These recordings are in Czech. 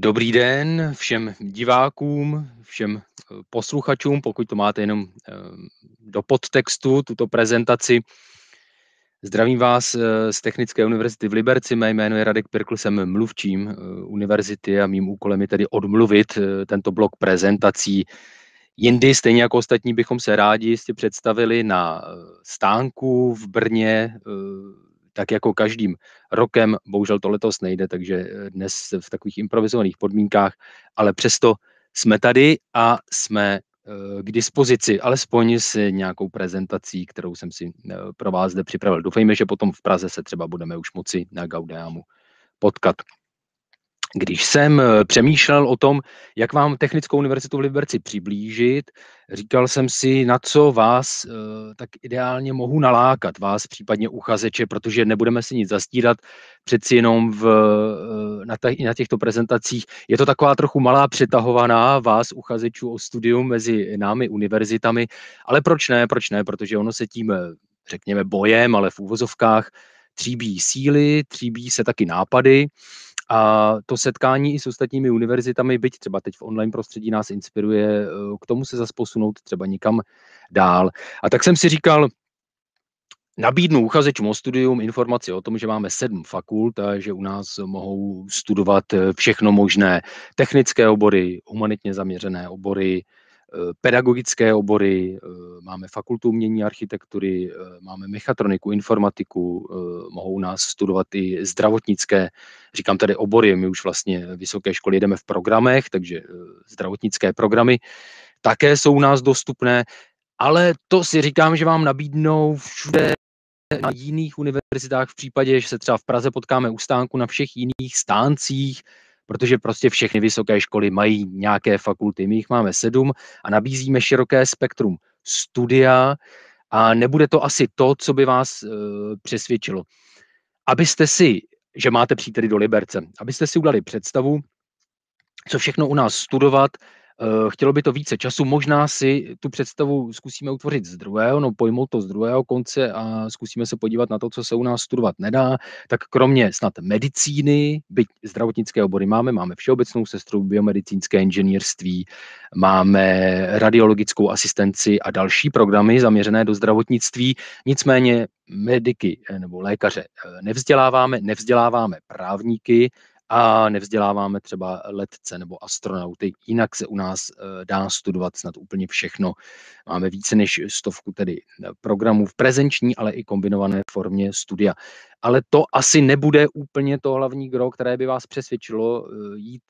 Dobrý den všem divákům, všem eh, posluchačům, pokud to máte jenom eh, do podtextu, tuto prezentaci. Zdravím vás eh, z Technické univerzity v Liberci, mé jméno je Radek Pirkl, jsem mluvčím univerzity a mým úkolem je tedy odmluvit tento blok prezentací. Jindy, stejně jako ostatní, bychom se rádi jistě představili na stánku v Brně, tak jako každým rokem. Bohužel to letos nejde, takže eh, dnes v takových improvizovaných podmínkách, ale přesto jsme tady a jsme eh, k dispozici, alespoň s nějakou prezentací, kterou jsem si eh, pro vás zde připravil. Doufejme, že potom v Praze se třeba budeme už moci na Gaudeamu potkat. Když jsem eh, přemýšlel o tom, jak vám Technickou univerzitu v Liberci přiblížit, říkal jsem si, na co vás eh, tak ideálně mohu nalákat, vás případně uchazeče, protože nebudeme si nic zastírat, přeci jenom v, eh, na, těchto prezentacích. Je to taková trochu malá přetahovaná vás uchazečů o studium mezi námi univerzitami, ale proč ne, proč ne, protože ono se tím, řekněme, bojem, ale v úvozovkách tříbí síly, tříbí se taky nápady. A to setkání i s ostatními univerzitami, byť třeba teď v online prostředí nás inspiruje eh, k tomu se zase posunout třeba někam dál. A tak jsem si říkal, nabídnu uchazečům o studium informaci o tom, že máme sedm fakult a že u nás mohou studovat eh, všechno možné technické obory, humanitně zaměřené obory, Eh, pedagogické obory, eh, máme fakultu umění architektury, eh, máme mechatroniku, informatiku, mohou nás studovat i zdravotnické, říkám tady obory, my už vlastně vysoké školy jedeme v programech, takže zdravotnické programy také jsou u nás dostupné, ale to si říkám, že vám nabídnou všude na jiných univerzitách v případě, že se třeba v Praze potkáme u stánku na všech jiných stáncích, protože prostě všechny vysoké školy mají nějaké fakulty, my jich máme sedm a nabízíme široké spektrum studia a nebude to asi to, co by vás e, přesvědčilo. Abyste si, že máte tedy do Liberce, abyste si udali představu, co všechno u nás studovat, Eh, chtělo by to více času, možná si tu představu zkusíme utvořit z druhého, no pojmout to z druhého konce a zkusíme se podívat na to, co se u nás studovat nedá. Tak kromě snad medicíny, byť zdravotnické obory máme, máme všeobecnou sestru, biomedicínské inženýrství, máme radiologickou asistenci a další programy zaměřené do zdravotnictví. Nicméně mediky eh, nebo lékaře eh, nevzděláváme, nevzděláváme právníky a nevzděláváme třeba letce nebo astronauty. Jinak se u nás eh, dá studovat snad úplně všechno. Máme více než stovku tedy eh, programů v prezenční, ale i kombinované formě studia. Ale to asi nebude úplně to hlavní gro, které by vás přesvědčilo eh, jít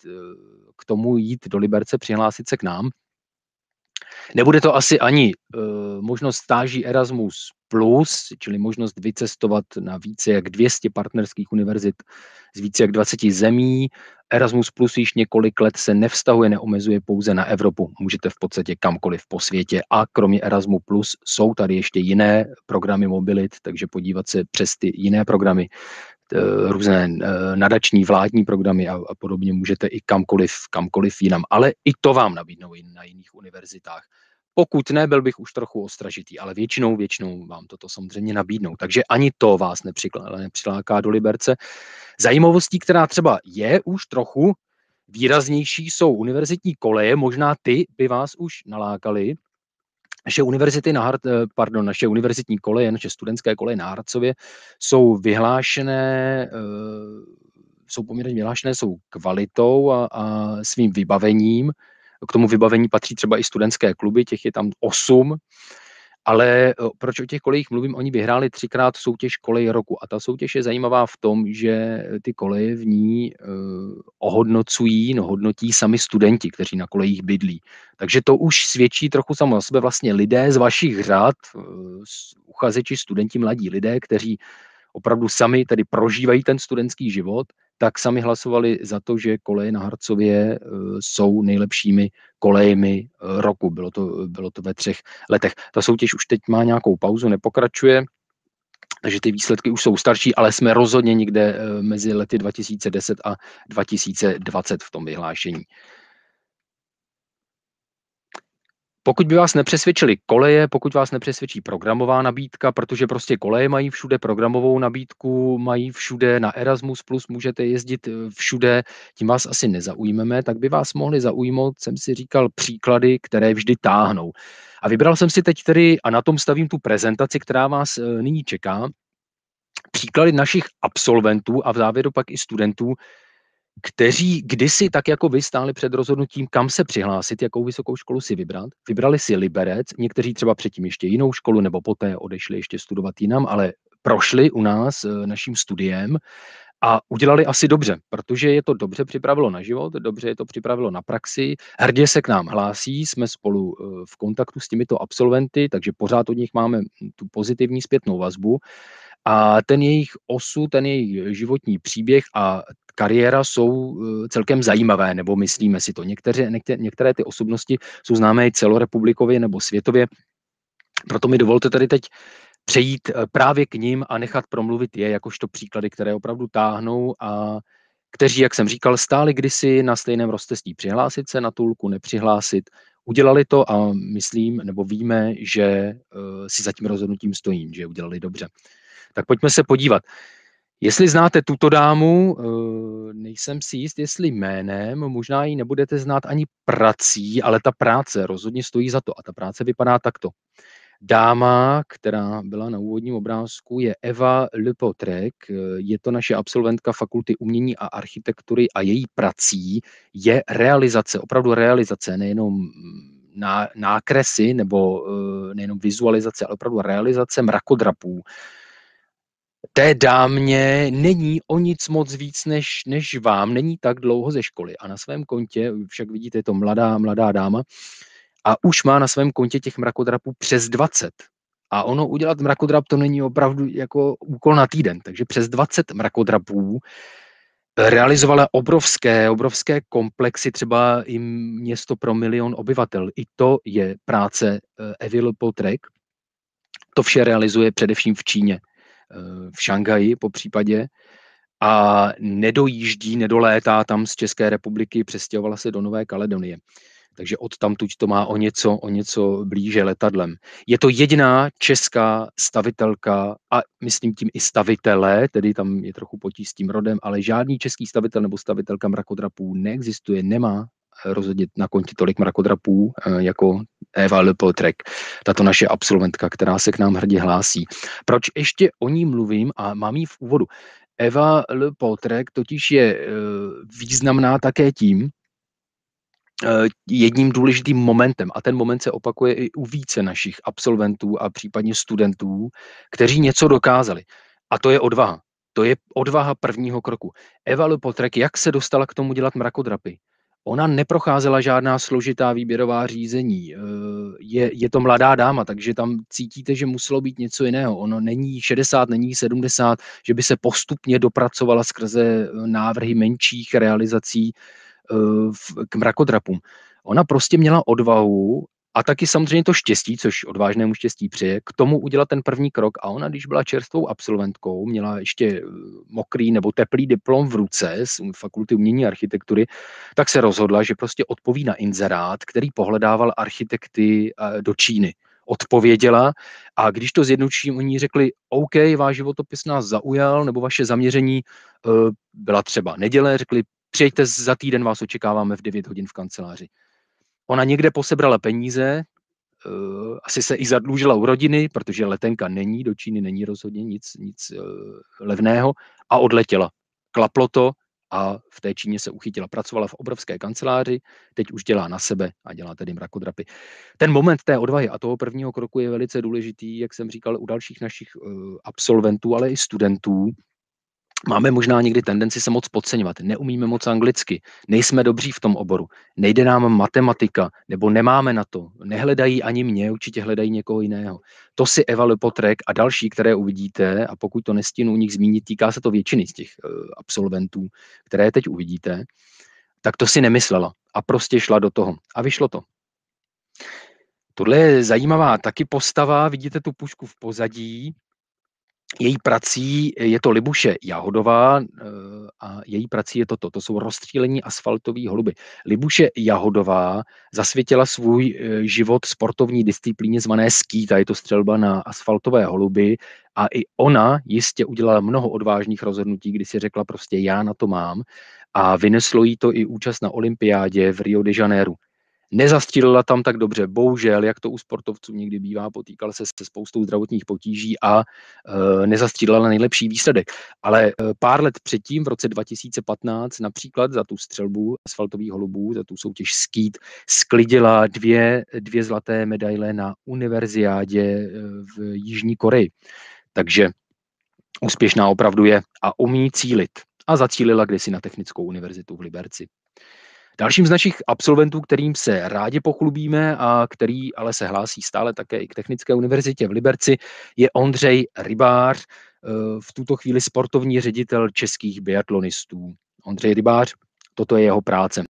k tomu, jít do Liberce, přihlásit se k nám. Nebude to asi ani uh, možnost stáží Erasmus+, plus, čili možnost vycestovat na více jak 200 partnerských univerzit z více jak 20 zemí. Erasmus Plus již několik let se nevztahuje, neomezuje pouze na Evropu. Můžete v podstatě kamkoliv po světě. A kromě Erasmus Plus jsou tady ještě jiné programy mobilit, takže podívat se přes ty jiné programy Eh, různé eh, nadační vládní programy a, a podobně můžete i kamkoliv, kamkoliv jinam. Ale i to vám nabídnou i na jiných univerzitách. Pokud ne, byl bych už trochu ostražitý, ale většinou, většinou vám toto samozřejmě nabídnou. Takže ani to vás nepřiláká do Liberce. Zajímavostí, která třeba je už trochu výraznější, jsou univerzitní koleje, možná ty by vás už nalákaly, naše univerzity na Hart, eh, pardon, naše univerzitní koleje, naše studentské koleje na Harcově jsou vyhlášené, eh, jsou poměrně vyhlášené, jsou kvalitou a, a svým vybavením. K tomu vybavení patří třeba i studentské kluby, těch je tam osm. Ale eh, proč o těch kolejích mluvím? Oni vyhráli třikrát soutěž kolej roku a ta soutěž je zajímavá v tom, že ty koleje v ní eh, ohodnocují, no hodnotí sami studenti, kteří na kolejích bydlí. Takže to už svědčí trochu samo o sebe vlastně lidé z vašich řad, eh, uchazeči, studenti, mladí lidé, kteří opravdu sami tedy prožívají ten studentský život, tak sami hlasovali za to, že koleje na Harcově e, jsou nejlepšími kolejemi e, roku. Bylo to, bylo to ve třech letech. Ta soutěž už teď má nějakou pauzu, nepokračuje, takže ty výsledky už jsou starší, ale jsme rozhodně někde e, mezi lety 2010 a 2020 v tom vyhlášení. Pokud by vás nepřesvědčili koleje, pokud vás nepřesvědčí programová nabídka, protože prostě koleje mají všude programovou nabídku, mají všude na Erasmus+, plus můžete jezdit eh, všude, tím vás asi nezaujmeme, tak by vás mohli zaujmout, jsem si říkal, příklady, které vždy táhnou. A vybral jsem si teď tedy, a na tom stavím tu prezentaci, která vás eh, nyní čeká, příklady našich absolventů a v závěru pak i studentů, kteří kdysi tak jako vy stáli před rozhodnutím, kam se přihlásit, jakou vysokou školu si vybrat. Vybrali si Liberec, někteří třeba předtím ještě jinou školu nebo poté odešli ještě studovat jinam, ale prošli u nás eh, naším studiem a udělali asi dobře, protože je to dobře připravilo na život, dobře je to připravilo na praxi, hrdě se k nám hlásí, jsme spolu eh, v kontaktu s těmito absolventy, takže pořád od nich máme tu pozitivní zpětnou vazbu. A ten jejich osu, ten jejich životní příběh a kariéra jsou eh, celkem zajímavé, nebo myslíme si to. Některé, některé ty osobnosti jsou známé i celorepublikově nebo světově. Proto mi dovolte tady teď přejít eh, právě k ním a nechat promluvit je jakožto příklady, které opravdu táhnou a kteří, jak jsem říkal, stáli kdysi na stejném rozcestí přihlásit se na tulku, nepřihlásit. Udělali to a myslím, nebo víme, že eh, si za tím rozhodnutím stojím, že udělali dobře. Tak pojďme se podívat. Jestli znáte tuto dámu, eh, nejsem si jist, jestli jménem, možná ji nebudete znát ani prací, ale ta práce rozhodně stojí za to. A ta práce vypadá takto. Dáma, která byla na úvodním obrázku, je Eva Lepotrek. Eh, je to naše absolventka Fakulty umění a architektury a její prací je realizace, opravdu realizace, nejenom nákresy nebo eh, nejenom vizualizace, ale opravdu realizace mrakodrapů té dámě není o nic moc víc než, než vám, není tak dlouho ze školy. A na svém kontě, však vidíte, je to mladá, mladá dáma, a už má na svém kontě těch mrakodrapů přes 20. A ono udělat mrakodrap to není opravdu jako úkol na týden, takže přes 20 mrakodrapů realizovala obrovské, obrovské komplexy, třeba i město pro milion obyvatel. I to je práce eh, Evil Potrek. To vše realizuje především v Číně v Šanghaji po případě a nedojíždí, nedolétá tam z České republiky, přestěhovala se do Nové Kaledonie. Takže od tamtuť to má o něco, o něco blíže letadlem. Je to jediná česká stavitelka a myslím tím i stavitele, tedy tam je trochu potí s tím rodem, ale žádný český stavitel nebo stavitelka mrakodrapů neexistuje, nemá rozhodně na konti tolik mrakodrapů eh, jako Eva Lepotrek, tato naše absolventka, která se k nám hrdě hlásí. Proč ještě o ní mluvím a mám ji v úvodu? Eva Lepotrek totiž je eh, významná také tím, eh, jedním důležitým momentem, a ten moment se opakuje i u více našich absolventů a případně studentů, kteří něco dokázali. A to je odvaha. To je odvaha prvního kroku. Eva Lepotrek, jak se dostala k tomu dělat mrakodrapy? Ona neprocházela žádná složitá výběrová řízení. Eh, je, je to mladá dáma, takže tam cítíte, že muselo být něco jiného. Ono není 60, není 70, že by se postupně dopracovala skrze eh, návrhy menších realizací eh, k mrakodrapům. Ona prostě měla odvahu a taky samozřejmě to štěstí, což odvážnému štěstí přeje, k tomu udělat ten první krok. A ona, když byla čerstvou absolventkou, měla ještě eh, mokrý nebo teplý diplom v ruce z fakulty umění a architektury, tak se rozhodla, že prostě odpoví na inzerát, který pohledával architekty eh, do Číny odpověděla a když to zjednoduším, oni řekli, OK, váš životopis nás zaujal, nebo vaše zaměření eh, byla třeba neděle, řekli, přijďte za týden, vás očekáváme v 9 hodin v kanceláři. Ona někde posebrala peníze, eh, asi se i zadlužila u rodiny, protože letenka není, do Číny není rozhodně nic, nic eh, levného a odletěla. Klaplo to a v té Číně se uchytila. Pracovala v obrovské kanceláři, teď už dělá na sebe a dělá tedy mrakodrapy. Ten moment té odvahy a toho prvního kroku je velice důležitý, jak jsem říkal, u dalších našich eh, absolventů, ale i studentů, Máme možná někdy tendenci se moc podceňovat, neumíme moc anglicky, nejsme dobří v tom oboru, nejde nám matematika, nebo nemáme na to, nehledají ani mě, určitě hledají někoho jiného. To si Eva Lepotrek a další, které uvidíte, a pokud to nestihnu u nich zmínit, týká se to většiny z těch eh, absolventů, které teď uvidíte, tak to si nemyslela a prostě šla do toho. A vyšlo to. Tohle je zajímavá taky postava, vidíte tu pušku v pozadí, její prací je to Libuše Jahodová eh, a její prací je toto. To jsou rozstřílení asfaltové holuby. Libuše Jahodová zasvětila svůj eh, život sportovní disciplíně zvané skýt je to střelba na asfaltové holuby a i ona jistě udělala mnoho odvážných rozhodnutí, kdy si řekla prostě já na to mám a vyneslo jí to i účast na olympiádě v Rio de Janeiro nezastílila tam tak dobře, bohužel, jak to u sportovců někdy bývá, potýkal se se spoustou zdravotních potíží a e, na nejlepší výsledek. Ale eh, pár let předtím, v roce 2015, například za tu střelbu asfaltových holubů, za tu soutěž skýt, sklidila dvě, dvě zlaté medaile na univerziádě eh, v Jižní Koreji. Takže úspěšná opravdu je a umí cílit. A zacílila kdysi na Technickou univerzitu v Liberci. Dalším z našich absolventů, kterým se rádi pochlubíme a který ale se hlásí stále také i k Technické univerzitě v Liberci, je Ondřej Rybář, eh, v tuto chvíli sportovní ředitel českých biatlonistů. Ondřej Rybář, toto je jeho práce.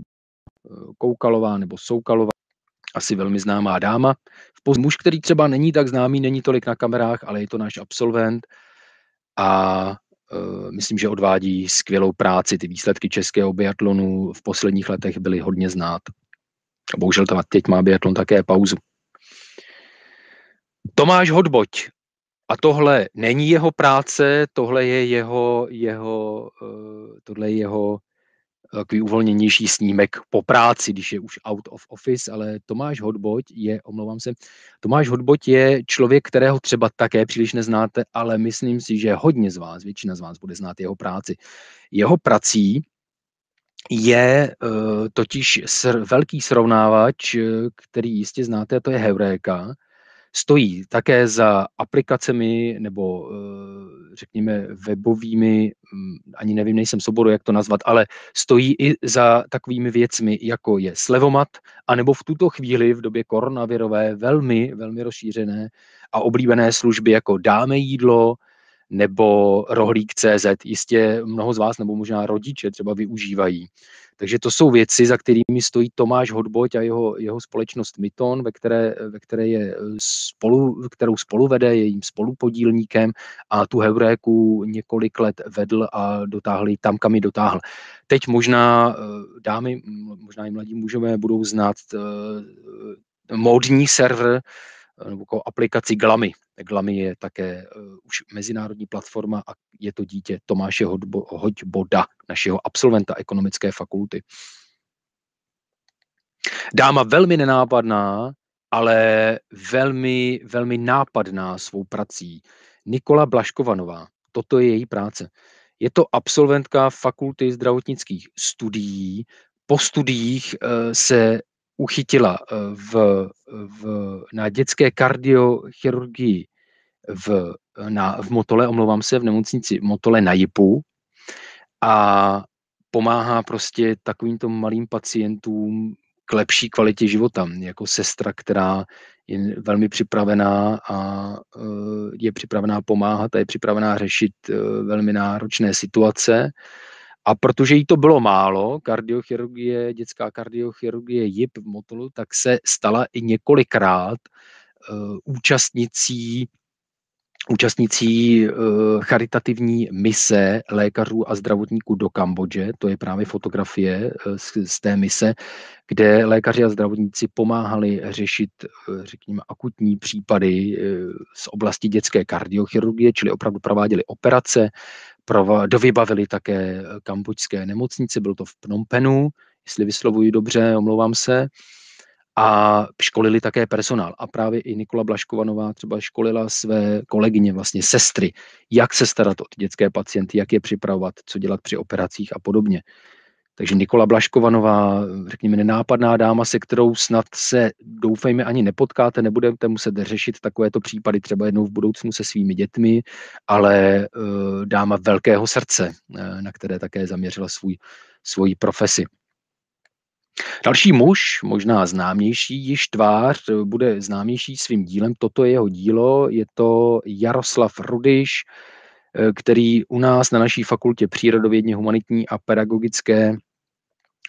Eh, koukalová nebo Soukalová, asi velmi známá dáma. V muž, který třeba není tak známý, není tolik na kamerách, ale je to náš absolvent a Eh, myslím, že odvádí skvělou práci. Ty výsledky českého biatlonu v posledních letech byly hodně znát. Bohužel teď má biatlon také pauzu. Tomáš Hodboť. A tohle není jeho práce, tohle je jeho, jeho, eh, tohle je jeho takový uvolněnější snímek po práci, když je už out of office, ale Tomáš Hodboť je, omlouvám se, Tomáš Hodboť je člověk, kterého třeba také příliš neznáte, ale myslím si, že hodně z vás, většina z vás bude znát jeho práci. Jeho prací je uh, totiž sr- velký srovnávač, eh, který jistě znáte, a to je Heureka, stojí také za aplikacemi nebo eh, řekněme webovými, hm, ani nevím, nejsem soboru, jak to nazvat, ale stojí i za takovými věcmi, jako je slevomat, anebo v tuto chvíli v době koronavirové velmi, velmi rozšířené a oblíbené služby jako dáme jídlo, nebo rohlík.cz. Jistě mnoho z vás nebo možná rodiče třeba využívají. Takže to jsou věci, za kterými stojí Tomáš Hodboť a jeho, jeho společnost Myton, ve které, ve které je eh, spolu, kterou spolu vede, je jejím spolupodílníkem a tu Heuréku několik let vedl a dotáhl tam, kam ji dotáhl. Teď možná eh, dámy, možná i mladí mužové budou znát eh, módní server nebo jako aplikaci Glamy. Glamy je také eh, už mezinárodní platforma a je to dítě Tomáše Hoďboda, našeho absolventa ekonomické fakulty. Dáma velmi nenápadná, ale velmi, velmi nápadná svou prací. Nikola Blaškovanová, toto je její práce. Je to absolventka fakulty zdravotnických studií. Po studiích eh, se uchytila eh, v, v, na dětské kardiochirurgii v, na, v Motole, omlouvám se, v nemocnici Motole na Jipu a pomáhá prostě takovýmto malým pacientům k lepší kvalitě života, jako sestra, která je velmi připravená a eh, je připravená pomáhat a je připravená řešit eh, velmi náročné situace a protože jí to bylo málo, kardiochirurgie, dětská kardiochirurgie JIP v Motolu, tak se stala i několikrát uh, účastnicí účastnicí eh, charitativní mise lékařů a zdravotníků do Kambodže. To je právě fotografie eh, z, z té mise, kde lékaři a zdravotníci pomáhali řešit, řekněme, akutní případy z oblasti dětské kardiochirurgie, čili opravdu prováděli operace, dovybavili také eh, kambučské nemocnice, bylo to v Penhu, jestli vyslovuji dobře, omlouvám se, a školili také personál. A právě i Nikola Blaškovanová třeba školila své kolegyně, vlastně sestry, jak se starat o ty dětské pacienty, jak je připravovat, co dělat při operacích a podobně. Takže Nikola Blaškovanová, řekněme, nenápadná dáma, se kterou snad se, doufejme, ani nepotkáte, nebudete muset řešit takovéto případy třeba jednou v budoucnu se svými dětmi, ale eh, dáma velkého srdce, eh, na které také zaměřila svůj, svoji profesi. Další muž, možná známější již tvář, bude známější svým dílem. Toto je jeho dílo, je to Jaroslav Rudiš, eh, který u nás na naší fakultě přírodovědně humanitní a pedagogické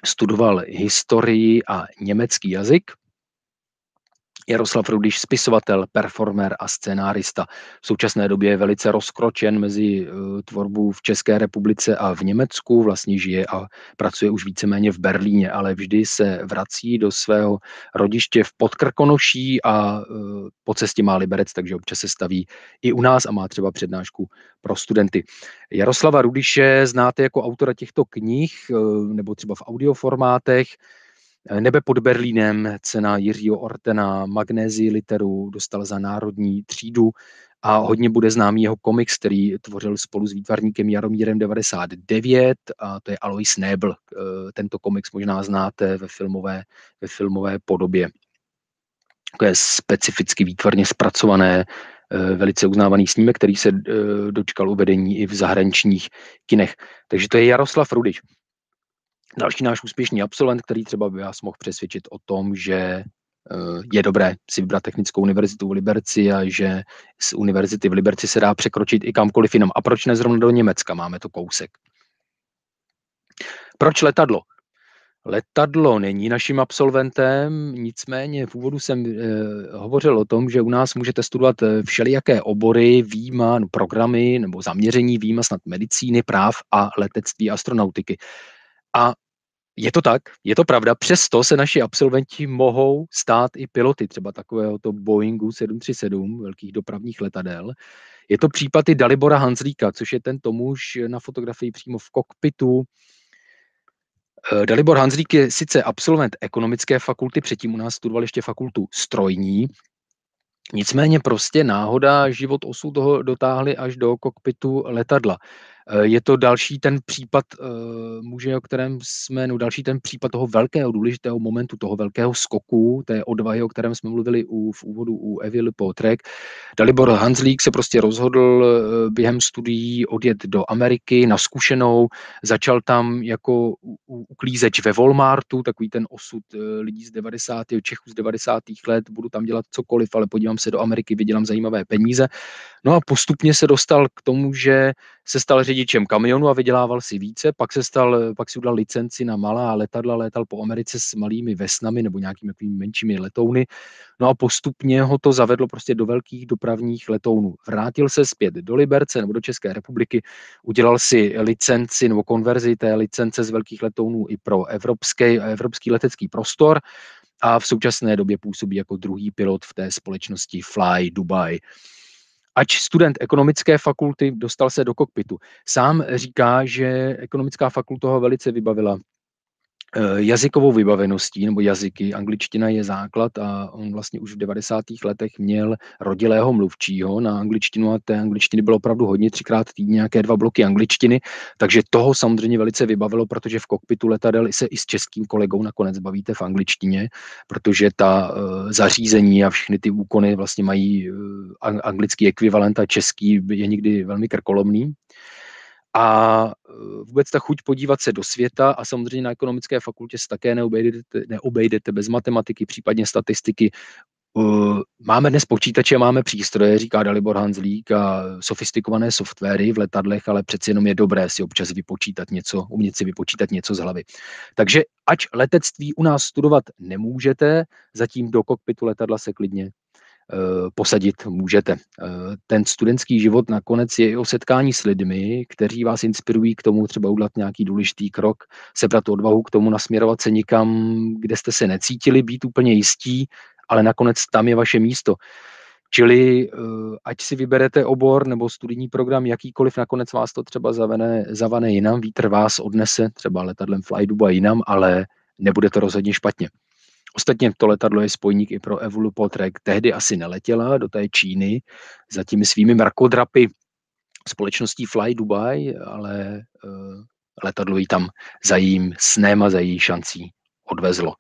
studoval historii a německý jazyk Jaroslav Rudiš, spisovatel, performer a scénárista. V současné době je velice rozkročen mezi eh, tvorbou v České republice a v Německu. Vlastně žije a pracuje už víceméně v Berlíně, ale vždy se vrací do svého rodiště v Podkrkonoší a eh, po cestě má Liberec, takže občas se staví i u nás a má třeba přednášku pro studenty. Jaroslava Rudiše znáte jako autora těchto knih eh, nebo třeba v audioformátech. Nebe pod Berlínem, cena Jiřího Ortena, Magnézi literu dostal za národní třídu a hodně bude známý jeho komiks, který tvořil spolu s výtvarníkem Jaromírem 99, a to je Alois Nebel. Eh, tento komiks možná znáte ve filmové, ve filmové podobě. To jako je specificky výtvarně zpracované, eh, velice uznávaný snímek, který se eh, dočkal uvedení i v zahraničních kinech. Takže to je Jaroslav Rudič další náš úspěšný absolvent, který třeba by vás mohl přesvědčit o tom, že eh, je dobré si vybrat technickou univerzitu v Liberci a že z univerzity v Liberci se dá překročit i kamkoliv jinam. A proč ne zrovna do Německa? Máme to kousek. Proč letadlo? Letadlo není naším absolventem, nicméně v úvodu jsem e, hovořil o tom, že u nás můžete studovat eh, všelijaké obory, výjima, no, programy nebo zaměření výjima snad medicíny, práv a letectví astronautiky. A je to tak, je to pravda, přesto se naši absolventi mohou stát i piloty třeba takového to Boeingu 737, velkých dopravních letadel. Je to případ i Dalibora Hanslíka, což je tento muž na fotografii přímo v kokpitu. Eh, Dalibor Hanslík je sice absolvent ekonomické fakulty, předtím u nás studoval ještě fakultu strojní, nicméně prostě náhoda, život osud toho dotáhli až do kokpitu letadla. Eh, je to další ten případ eh, muže, o kterém jsme, no další ten případ toho velkého, důležitého momentu, toho velkého skoku, té odvahy, o kterém jsme mluvili u, v úvodu u Evy Potrek. Dalibor Hanzlík se prostě rozhodl eh, během studií odjet do Ameriky na zkušenou, začal tam jako uklízeč ve Walmartu, takový ten osud lidí z 90. Čechů z 90. let, budu tam dělat cokoliv, ale podívám se do Ameriky, vydělám zajímavé peníze. No a postupně se dostal k tomu, že se stal ředitelem řidičem kamionu a vydělával si více, pak, se stal, pak si udal licenci na malá letadla, létal po Americe s malými vesnami nebo nějakými takovými menšími letouny. No a postupně ho to zavedlo prostě do velkých dopravních letounů. Vrátil se zpět do Liberce nebo do České republiky, udělal si licenci nebo konverzi té licence z velkých letounů i pro evropský, evropský letecký prostor a v současné době působí jako druhý pilot v té společnosti Fly Dubai ač student ekonomické fakulty, dostal se do kokpitu. Sám říká, že ekonomická fakulta ho velice vybavila Eh, jazykovou vybaveností, nebo jazyky. Angličtina je základ a on vlastně už v 90. letech měl rodilého mluvčího na angličtinu a té angličtiny bylo opravdu hodně, třikrát týdně nějaké dva bloky angličtiny, takže toho samozřejmě velice vybavilo, protože v kokpitu letadel se i s českým kolegou nakonec bavíte v angličtině, protože ta eh, zařízení a všechny ty úkony vlastně mají eh, anglický ekvivalent a český je někdy velmi krkolomný a eh, vůbec ta chuť podívat se do světa a samozřejmě na ekonomické fakultě se také neobejdete, neobejdete bez matematiky, případně statistiky. Eh, máme dnes počítače, máme přístroje, říká Dalibor Hanzlík, a sofistikované softwary v letadlech, ale přeci jenom je dobré si občas vypočítat něco, umět si vypočítat něco z hlavy. Takže ač letectví u nás studovat nemůžete, zatím do kokpitu letadla se klidně Eh, posadit můžete. Eh, ten studentský život nakonec je i o setkání s lidmi, kteří vás inspirují k tomu třeba udělat nějaký důležitý krok, sebrat odvahu k tomu nasměrovat se nikam, kde jste se necítili být úplně jistí, ale nakonec tam je vaše místo. Čili eh, ať si vyberete obor nebo studijní program, jakýkoliv, nakonec vás to třeba zavane, zavane jinam, vítr vás odnese, třeba letadlem Fly Dubai jinam, ale nebude to rozhodně špatně. Ostatně to letadlo je spojník i pro Evolu Potrek. Tehdy asi neletěla do té Číny za těmi svými mrakodrapy společností Fly Dubai, ale eh, letadlo ji tam za jejím snem a za její šancí odvezlo.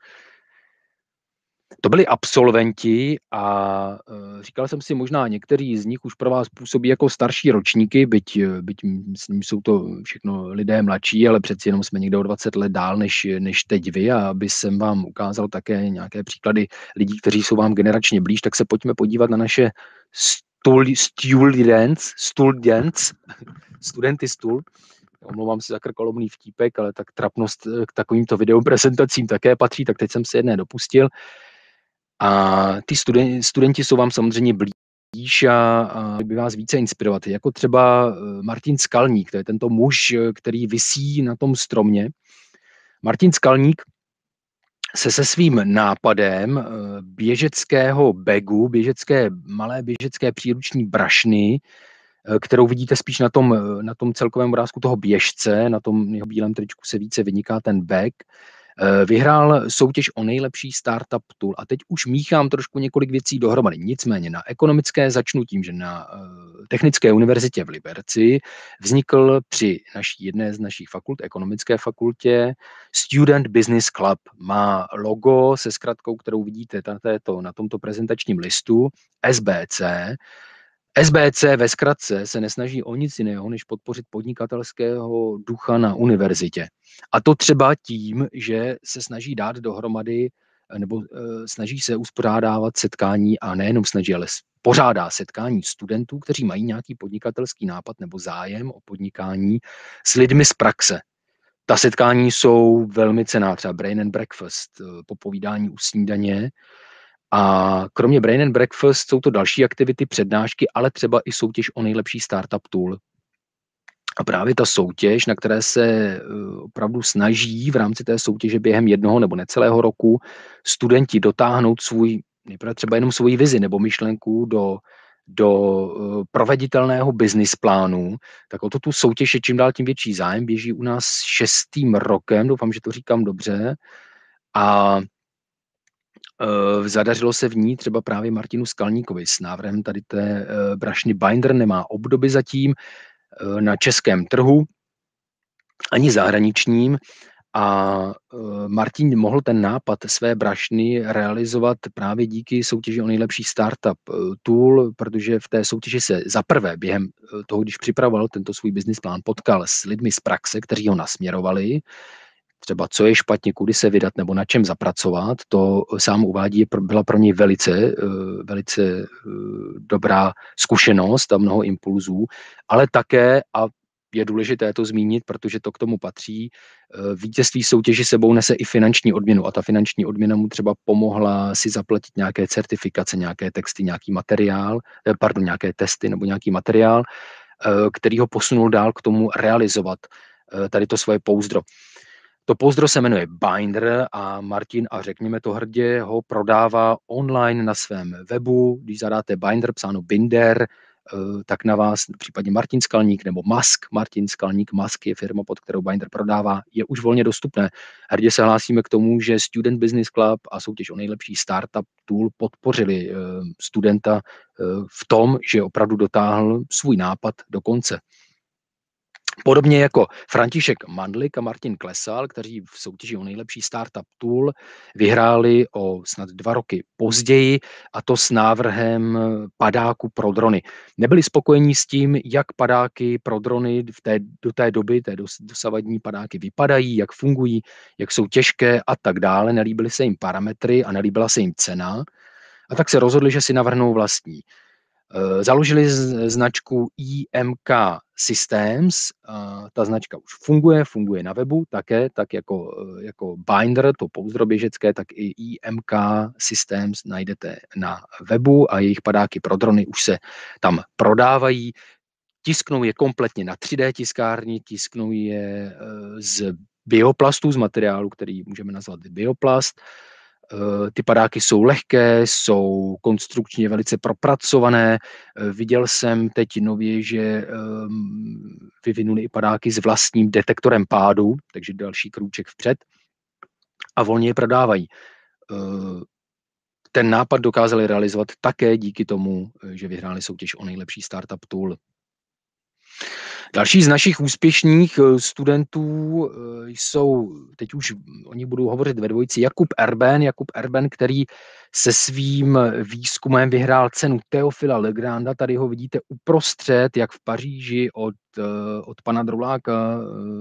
To byli absolventi a e, říkal jsem si, možná některý z nich už pro vás působí jako starší ročníky, byť, e, byť s ním jsou to všechno lidé mladší, ale přeci jenom jsme někde o 20 let dál než, než teď vy a aby jsem vám ukázal také nějaké příklady lidí, kteří jsou vám generačně blíž, tak se pojďme podívat na naše stuli, students, students, studenty stůl. omlouvám se za krkolomný vtípek, ale tak trapnost e, k takovýmto videoprezentacím také patří, tak teď jsem se jedné dopustil. Uh, a ty studenti, studenti jsou vám samozřejmě blíž a, a by vás více inspirovat. Jako třeba eh, Martin Skalník, to je tento muž, který visí na tom stromě. Martin Skalník se se svým nápadem eh, běžeckého begu, běžecké, malé běžecké příruční brašny, eh, kterou vidíte spíš na tom, na tom celkovém obrázku toho běžce, na tom jeho bílém tričku se více vyniká ten bek, Eh, vyhrál soutěž o nejlepší startup tool a teď už míchám trošku několik věcí dohromady. Nicméně na ekonomické začnu tím, že na eh, Technické univerzitě v Liberci vznikl při naší jedné z našich fakult, ekonomické fakultě, Student Business Club. Má logo se zkratkou, kterou vidíte na, této, na tomto prezentačním listu, SBC, SBC ve zkratce se nesnaží o nic jiného, než podpořit podnikatelského ducha na univerzitě. A to třeba tím, že se snaží dát dohromady nebo eh, snaží se uspořádávat setkání a nejenom snaží, ale pořádá setkání studentů, kteří mají nějaký podnikatelský nápad nebo zájem o podnikání s lidmi z praxe. Ta setkání jsou velmi cená, třeba Brain and Breakfast, eh, popovídání u snídaně, a kromě Brain and Breakfast jsou to další aktivity, přednášky, ale třeba i soutěž o nejlepší startup tool. A právě ta soutěž, na které se eh, opravdu snaží v rámci té soutěže během jednoho nebo necelého roku studenti dotáhnout svůj, nejprve třeba jenom svoji vizi nebo myšlenku do, do eh, proveditelného business plánu, tak o to tu soutěž je čím dál tím větší zájem. Běží u nás šestým rokem, doufám, že to říkám dobře. A Eh, zadařilo se v ní třeba právě Martinu Skalníkovi s návrhem tady té eh, brašny Binder, nemá obdoby zatím eh, na českém trhu ani zahraničním a Martin mohl ten nápad své brašny realizovat právě díky soutěži o nejlepší startup tool, protože v té soutěži se zaprvé během toho, když připravoval tento svůj business plán, potkal s lidmi z praxe, kteří ho nasměrovali, třeba co je špatně, kudy se vydat nebo na čem zapracovat, to sám uvádí, byla pro něj velice, eh, velice eh, dobrá zkušenost a mnoho impulzů, ale také, a je důležité to zmínit, protože to k tomu patří. Eh, vítězství soutěži sebou nese i finanční odměnu a ta finanční odměna mu třeba pomohla si zaplatit nějaké certifikace, nějaké texty, nějaký materiál, pardon, nějaké testy nebo nějaký materiál, který ho posunul dál k tomu realizovat tady to svoje pouzdro. To pozdro se jmenuje Binder a Martin, a řekněme to hrdě, ho prodává online na svém webu. Když zadáte Binder, psáno Binder, eh, tak na vás případně Martin Skalník nebo Mask. Martin Skalník, Mask je firma, pod kterou Binder prodává, je už volně dostupné. Hrdě se hlásíme k tomu, že Student Business Club a soutěž o nejlepší startup tool podpořili eh, studenta eh, v tom, že opravdu dotáhl svůj nápad do konce. Podobně jako František Mandlik a Martin Klesal, kteří v soutěži o nejlepší startup tool vyhráli o snad dva roky později, a to s návrhem padáku pro drony. Nebyli spokojeni s tím, jak padáky pro drony v té, do té doby, té dosavadní padáky vypadají, jak fungují, jak jsou těžké a tak dále. Nelíbily se jim parametry a nelíbila se jim cena. A tak se rozhodli, že si navrhnou vlastní. Eh, založili značku IMK Systems, eh, ta značka už funguje, funguje na webu také, tak jako, eh, jako binder, to pouzdro běžecké, tak i IMK Systems najdete na webu a jejich padáky pro drony už se tam prodávají. Tisknou je kompletně na 3D tiskárni, tisknou je z bioplastů, z materiálu, který můžeme nazvat bioplast. Eh, ty padáky jsou lehké, jsou konstrukčně velice propracované. Eh, viděl jsem teď nově, že ehm, vyvinuli i padáky s vlastním detektorem pádu, takže další krůček vpřed a volně je prodávají. Eh, ten nápad dokázali realizovat také díky tomu, že vyhráli soutěž o nejlepší startup tool. Další z našich úspěšných eh, studentů eh, jsou, teď už oni budou hovořit ve dvojici, Jakub Erben. Jakub Erben, který se svým výzkumem vyhrál cenu Teofila Legranda. Tady ho vidíte uprostřed, jak v Paříži od, eh, od pana Druláka,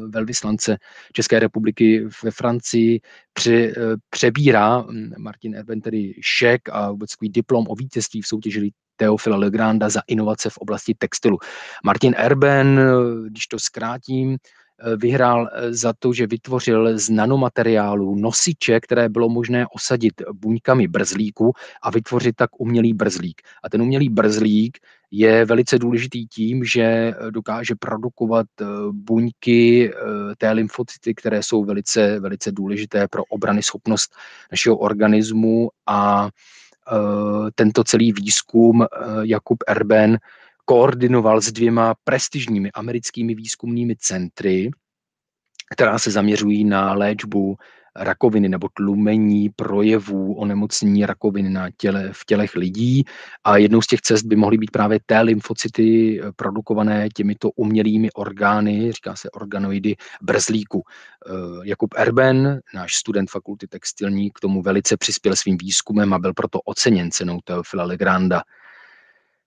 velvyslance České republiky ve Francii, pře, přebírá Martin Erben tedy šek a vůbec diplom o vítězství v soutěži Teofila Legranda za inovace v oblasti textilu. Martin Erben když to zkrátím, eh, vyhrál eh, za to, že vytvořil z nanomateriálů nosiče, které bylo možné osadit buňkami brzlíku a vytvořit tak umělý brzlík. A ten umělý brzlík je velice důležitý tím, že eh, dokáže produkovat buňky té lymfocyty, které jsou velice, velice důležité pro obrany schopnost našeho organismu a tento celý výzkum Jakub Erben koordinoval s dvěma prestižními americkými výzkumnými centry, která se zaměřují na léčbu rakoviny nebo tlumení projevů onemocnění rakoviny na těle, v tělech lidí. A jednou z těch cest by mohly být právě té lymfocyty eh, produkované těmito umělými orgány, říká se organoidy brzlíku. Eh, Jakub Erben, náš student fakulty textilní, k tomu velice přispěl svým výzkumem a byl proto oceněn cenou Teofila Legranda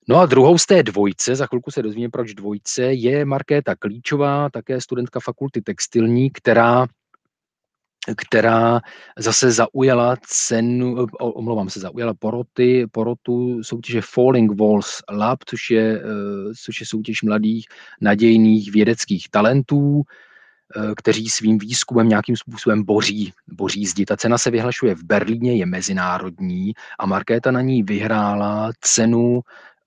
No a druhou z té dvojce, za chvilku se dozvíme, proč dvojce, je Markéta Klíčová, také studentka fakulty textilní, která která zase zaujala cenu, omlouvám se, zaujala poroty, porotu soutěže Falling Walls Lab, což je, eh, což je soutěž mladých nadějných vědeckých talentů, eh, kteří svým výzkumem nějakým způsobem boří, boří zdi. Ta cena se vyhlašuje v Berlíně, je mezinárodní a Markéta na ní vyhrála cenu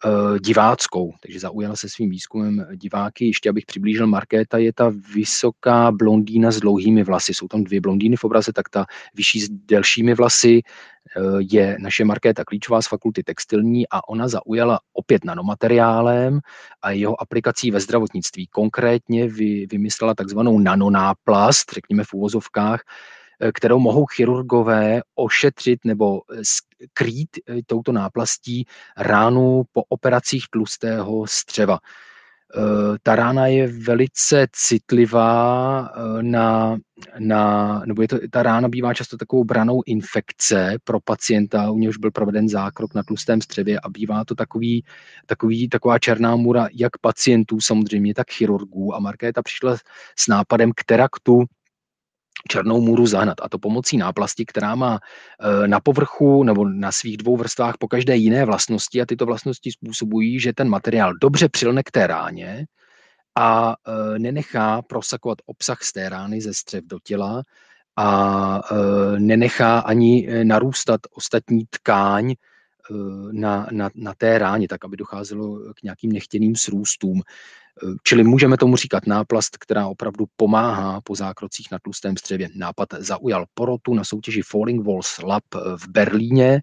Eh, diváckou, takže zaujala se svým výzkumem diváky. Ještě abych přiblížil, Markéta je ta vysoká blondýna s dlouhými vlasy. Jsou tam dvě blondýny v obraze, tak ta vyšší s delšími vlasy eh, je naše Markéta Klíčová z fakulty textilní a ona zaujala opět nanomateriálem a jeho aplikací ve zdravotnictví. Konkrétně vymyslela takzvanou nanonáplast, řekněme v úvozovkách, Eh, kterou mohou chirurgové ošetřit nebo eh, skrýt eh, touto náplastí ránu po operacích tlustého střeva. Ta rána je velice citlivá na, na nebo je to, ta rána bývá často takovou branou infekce pro pacienta, u něhož byl proveden zákrok na tlustém střevě a bývá to takový, takový, taková černá mura jak pacientů samozřejmě, tak chirurgů a Markéta přišla s nápadem k teraktu černou můru zahnat. A to pomocí náplasti, která má e, na povrchu nebo na svých dvou vrstvách po každé jiné vlastnosti a tyto vlastnosti způsobují, že ten materiál dobře přilne k té ráně a e, nenechá prosakovat obsah z té rány ze střev do těla a e, nenechá ani narůstat ostatní tkáň, na, na, na té ráně, tak aby docházelo k nějakým nechtěným srůstům. Čili můžeme tomu říkat náplast, která opravdu pomáhá po zákrocích na tlustém střevě. Nápad zaujal porotu na soutěži Falling Walls Lab v Berlíně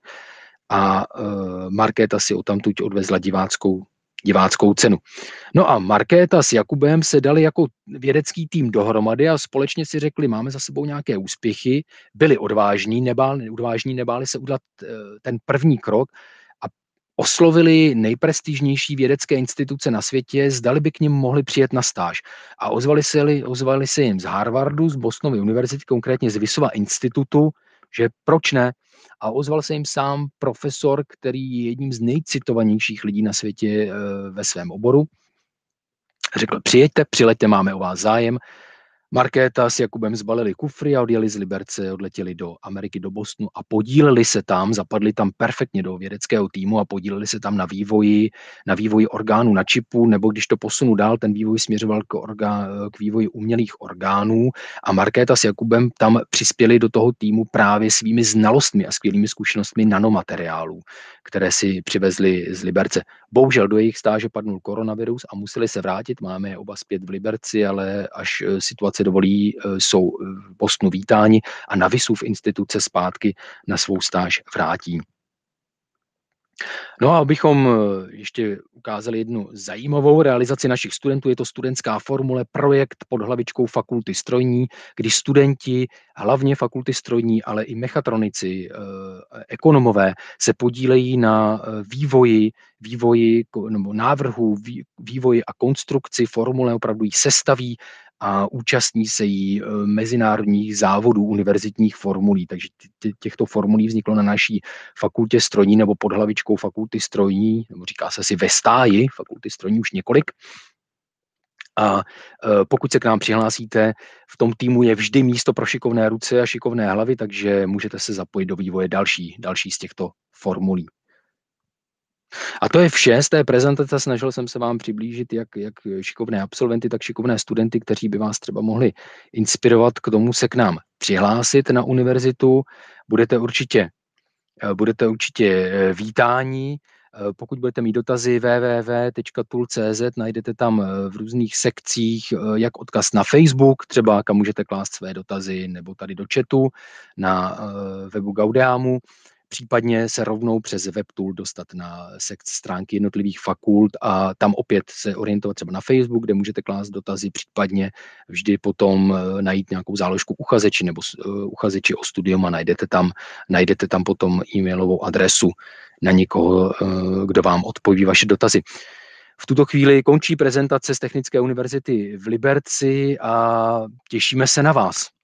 a e, Markéta si o tamtuť odvezla diváckou diváckou cenu. No a Markéta s Jakubem se dali jako vědecký tým dohromady a společně si řekli, máme za sebou nějaké úspěchy, byli odvážní, nebáli, odvážní, nebáli se udělat e, ten první krok oslovili nejprestižnější vědecké instituce na světě, zdali by k ním mohli přijet na stáž. A ozvali se, ozvali se jim z Harvardu, z Bostonovy univerzity, konkrétně z Vysova institutu, že proč ne. A ozval se jim sám profesor, který je jedním z nejcitovanějších lidí na světě eh, ve svém oboru. Řekl, přijeďte, přileďte, máme o vás zájem Markéta s Jakubem zbalili kufry a odjeli z Liberce, odletěli do Ameriky, do Bosnu a podíleli se tam, zapadli tam perfektně do vědeckého týmu a podíleli se tam na vývoji, na vývoji orgánů na čipu, nebo když to posunu dál, ten vývoj směřoval k, orga, k vývoji umělých orgánů a Markéta s Jakubem tam přispěli do toho týmu právě svými znalostmi a skvělými zkušenostmi nanomateriálů, které si přivezli z Liberce. Bohužel do jejich stáže padnul koronavirus a museli se vrátit, máme je oba zpět v Liberci, ale až e, situace si dovolí, eh, jsou eh, v Bosnu vítáni a na v instituce zpátky na svou stáž vrátí. No a abychom eh, ještě ukázali jednu zajímavou realizaci našich studentů, je to studentská formule projekt pod hlavičkou fakulty strojní, kdy studenti, hlavně fakulty strojní, ale i mechatronici, ekonomové se podílejí na vývoji, vývoji nebo návrhu, vývoji a konstrukci formule, opravdu ji sestaví a účastní se jí e, mezinárodních závodů univerzitních formulí. Takže těchto formulí vzniklo na naší fakultě strojní nebo pod hlavičkou fakulty strojní, nebo říká se si ve stáji fakulty strojní už několik. A e, pokud se k nám přihlásíte, v tom týmu je vždy místo pro šikovné ruce a šikovné hlavy, takže můžete se zapojit do vývoje další, další z těchto formulí. A to je vše z té prezentace. Snažil jsem se vám přiblížit jak, jak šikovné absolventy, tak šikovné studenty, kteří by vás třeba mohli inspirovat k tomu se k nám přihlásit na univerzitu. Budete určitě, eh, budete určitě eh, vítání. Eh, pokud budete mít dotazy www.tul.cz, najdete tam v různých sekcích jak odkaz na Facebook, třeba kam můžete klást své dotazy, nebo tady do chatu na webu Gaudeamu, případně se rovnou přes WebTool dostat na sekci stránky jednotlivých fakult a tam opět se orientovat třeba na Facebook, kde můžete klást dotazy, případně vždy potom eh, najít nějakou záložku uchazeči nebo eh, uchazeči o studium a najdete tam, najdete tam potom e-mailovou adresu na někoho, eh, kdo vám odpoví vaše dotazy. V tuto chvíli končí prezentace z Technické univerzity v Liberci a těšíme se na vás.